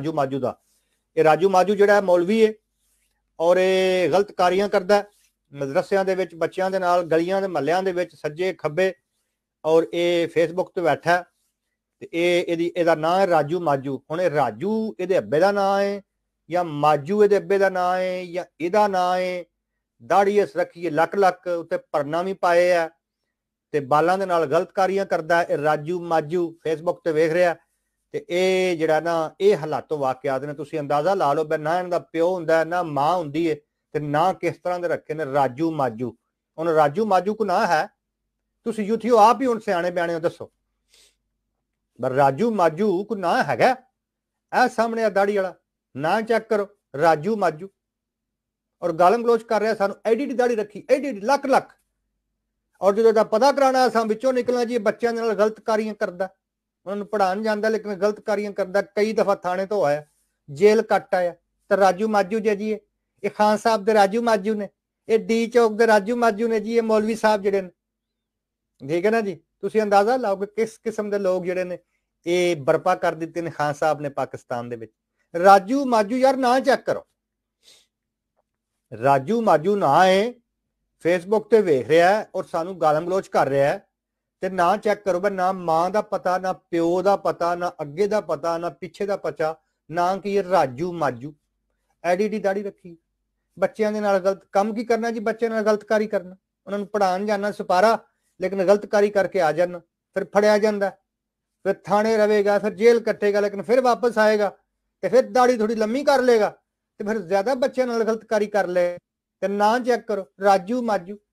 ਰਾਜੂ ਮਾਜੂ ਦਾ ਇਹ ਰਾਜੂ ਮਾਜੂ ਜਿਹੜਾ ਮੌਲਵੀ ਹੈ ਔਰ ਇਹ ਗਲਤ ਕਾਰੀਆਂ ਕਰਦਾ ਮਦਰਸਿਆਂ ਦੇ ਵਿੱਚ ਬੱਚਿਆਂ ਦੇ ਨਾਲ ਗਲੀਆਂ ਦੇ ਮਹੱਲਿਆਂ ਦੇ ਵਿੱਚ ਸੱਜੇ ਖੱਬੇ ਔਰ ਇਹ ਫੇਸਬੁੱਕ ਤੇ ਬੈਠਾ ਤੇ ਇਹ ਇਹਦੀ ਇਹਦਾ ਨਾਮ ਹੈ ਰਾਜੂ ਮਾਜੂ ਹੁਣ ਇਹ ਰਾਜੂ ਇਹਦੇ ਅੱਬੇ ਦਾ ਨਾਮ ਹੈ ਜਾਂ ਮਾਜੂ ਇਹਦੇ ਅੱਬੇ ਦਾ ਨਾਮ ਹੈ ਜਾਂ ਇਹਦਾ ਨਾਮ ਹੈ ਦਾੜੀ ਇਸ ਰੱਖੀਏ ਲੱਕ ਲੱਕ ਉੱਤੇ ਪਰਨਾ ਵੀ ਪਾਏ ਆ ਤੇ ਬਾਲਾਂ ਦੇ ਨਾਲ ਗਲਤ ਕਾਰੀਆਂ ਕਰਦਾ ਇਹ ਰਾਜੂ ਮਾਜੂ ਫੇਸਬੁੱਕ ਤੇ ਵੇਖ ਰਿਹਾ ਤੇ ਇਹ ਜਿਹੜਾ ਨਾ ਇਹ ਹਾਲਾਤੋਂ ਵਾਕਿਆਤ ਨੇ ਤੁਸੀਂ ਅੰਦਾਜ਼ਾ ਲਾ ਲਓ ਬੈ ਨਾ ਇਹਨਾਂ ਦਾ ਪਿਓ ਹੁੰਦਾ ਨਾ ਮਾਂ ਹੁੰਦੀ ਏ ਤੇ ਨਾ ਕਿਸ ਤਰ੍ਹਾਂ ਦੇ ਰੱਖੇ ਨੇ ਰਾਜੂ ਮਾਜੂ ਉਹਨ ਰਾਜੂ ਮਾਜੂ ਕੋ ਨਾ ਹੈ ਤੁਸੀਂ ਯੂਥੀਓ ਆਪ ਹੀ ਹੁਣ ਸਿਆਣੇ ਬਿਆਣੇ ਦੱਸੋ ਪਰ ਰਾਜੂ ਮਾਜੂ ਕੋ ਨਾ ਹੈਗਾ ਐ ਸਾਹਮਣੇ ਆ ਦਾੜੀ ਵਾਲਾ ਨਾ ਚੈੱਕ ਕਰੋ ਰਾਜੂ ਮਾਜੂ ਔਰ ਗਾਲਮ ਗਲੋਚ ਕਰ ਰਿਹਾ ਸਾਨੂੰ ਐਡੀ ਦਾੜੀ ਰੱਖੀ ਐਡੀ ਲੱਖ ਲੱਖ ਔਰ ਜਦੋਂ ਦਾ ਪਤਾ ਕਰਾਣਾ ਸਾਂ ਵਿੱਚੋਂ ਨਿਕਲਣਾ ਜੀ ਬੱਚਿਆਂ ਦੇ ਨਾਲ ਗਲਤ ਕਾਰੀਆਂ ਕਰਦਾ ਉਹਨਾਂ ਨੂੰ ਜਾਂਦਾ ਲੇਕਿਨ ਗਲਤ ਕਾਰੀਆਂ ਕਰਦਾ ਕਈ ਦਫਾ ਥਾਣੇ ਤੋਂ ਆਇਆ ਜੇਲ੍ਹ ਕੱਟ ਆਇਆ ਤੇ ਰਾਜੂ ਮਾਜੂ ਜੀ ਇਹ ਖਾਨ ਸਾਹਿਬ ਦੇ ਰਾਜੂ ਮਾਜੂ ਨੇ ਇਹ ਡੀ ਚੌਕ ਦੇ ਰਾਜੂ ਮਾਜੂ ਨੇ ਜੀ ਇਹ ਮੌਲਵੀ ਸਾਹਿਬ ਜਿਹੜੇ ਨੇ ਠੀਕ ਹੈ ਨਾ ਜੀ ਤੁਸੀਂ ਅੰਦਾਜ਼ਾ ਲਾਓਗੇ ਕਿਸ ਕਿਸਮ ਦੇ ਲੋਕ ਜਿਹੜੇ ਨੇ ਇਹ ਬਰਪਾ ਕਰ ਦਿੱਤੇ ਨੇ ਖਾਨ ਸਾਹਿਬ ਨੇ ਪਾਕਿਸਤਾਨ ਦੇ ਵਿੱਚ ਰਾਜੂ ਮਾਜੂ ਯਾਰ ਨਾ ਚੈੱਕ ਕਰੋ ਰਾਜੂ ਮਾਜੂ ਨਾ ਹੈ ਫੇਸਬੁੱਕ ਤੇ ਵੇਖ ਰਿਹਾ ਔਰ ਸਾਨੂੰ ਗਾਲਮ ਗਲੋਚ ਕਰ ਰਿਹਾ ਹੈ ਤੇ ਨਾ ਚੈੱਕ ਕਰੋ ਬਈ ਨਾ ਮਾਂ ਦਾ ਪਤਾ ਨਾ ਪਿਓ ਦਾ ਪਤਾ ਨਾ ਅੱਗੇ ਦਾ ਪਤਾ ਨਾ ਪਿੱਛੇ ਦਾ ਪਤਾ ਨਾ ਕੀ ਰਾਜੂ ਮਾਜੂ ਐਡੀਡੀ ਦਾੜੀ ਰੱਖੀ ਬੱਚਿਆਂ ਦੇ ਨਾਲ ਗਲਤ ਕੰਮ ਕੀ ਕਰਨਾ ਜੀ ਬੱਚਿਆਂ ਨਾਲ ਗਲਤਕਾਰੀ ਕਰਨਾ ਉਹਨਾਂ ਨੂੰ ਪੜਾਉਣ ਜਾਣਾ ਸੁਪਾਰਾ ਲੇਕਿਨ ਗਲਤਕਾਰੀ ਕਰਕੇ ਆ ਜਾਣਾ ਫਿਰ ਫੜਿਆ ਜਾਂਦਾ ਫਿਰ ਥਾਣੇ ਰਵੇਗਾ ਫਿਰ ਜੇਲ੍ਹ ਕੱਟੇਗਾ ਲੇਕਿਨ ਫਿਰ ਵਾਪਸ ਆਏਗਾ ਤੇ ਫਿਰ ਦਾੜੀ ਥੋੜੀ ਲੰਮੀ ਕਰ ਲੇਗਾ ਤੇ ਫਿਰ ਜ਼ਿਆਦਾ ਬੱਚਿਆਂ ਨਾਲ ਗਲਤਕਾਰੀ ਕਰ ਲੇ ਤੇ ਨਾ ਚੈੱਕ ਕਰੋ ਰਾਜੂ ਮਾਜੂ